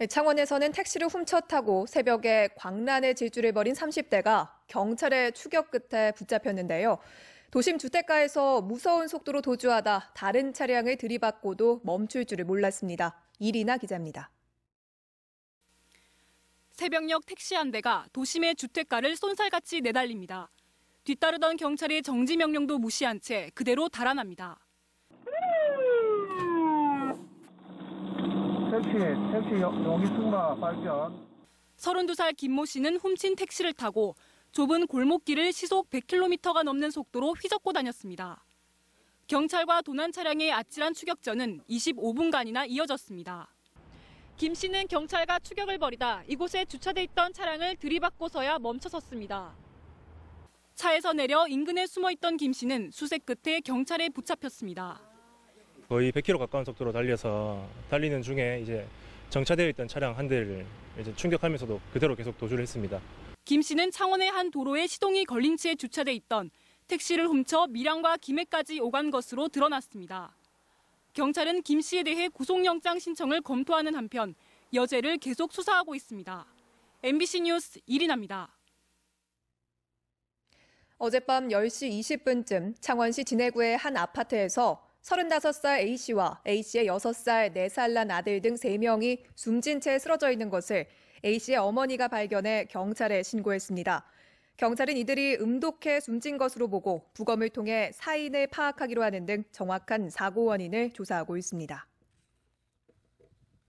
네, 창원에서는 택시를 훔쳐 타고 새벽에 광란의 질주를 벌인 30대가 경찰의 추격 끝에 붙잡혔는데요. 도심 주택가에서 무서운 속도로 도주하다 다른 차량을 들이받고도 멈출 줄을 몰랐습니다. 이리나 기자입니다. 새벽녘 택시 한 대가 도심의 주택가를 쏜살같이 내달립니다. 뒤따르던 경찰이 정지 명령도 무시한 채 그대로 달아납니다. 택시, 택시 용의수가 발견. 32살 김모 씨는 훔친 택시를 타고 좁은 골목길을 시속 100km가 넘는 속도로 휘젓고 다녔습니다. 경찰과 도난 차량의 아찔한 추격전은 25분간이나 이어졌습니다. 김 씨는 경찰과 추격을 벌이다 이곳에 주차돼 있던 차량을 들이받고서야 멈춰섰습니다. 차에서 내려 인근에 숨어 있던 김 씨는 수색 끝에 경찰에 붙잡혔습니다. 거의 100km 가까운 속도로 달려서 달리는 중에 이제 정차되어 있던 차량 한 대를 이제 충격하면서도 그대로 계속 도주를 했습니다. 김 씨는 창원의 한 도로에 시동이 걸린 채 주차돼 있던 택시를 훔쳐 밀양과 김해까지 오간 것으로 드러났습니다. 경찰은 김 씨에 대해 구속영장 신청을 검토하는 한편 여죄를 계속 수사하고 있습니다. MBC 뉴스 이리나입니다. 어젯밤 10시 20분쯤 창원시 진해구의 한 아파트에서 35살 A씨와 A씨의 6살, 4살 난 아들 등 3명이 숨진 채 쓰러져 있는 것을 A씨의 어머니가 발견해 경찰에 신고했습니다. 경찰은 이들이 음독해 숨진 것으로 보고 부검을 통해 사인을 파악하기로 하는 등 정확한 사고 원인을 조사하고 있습니다.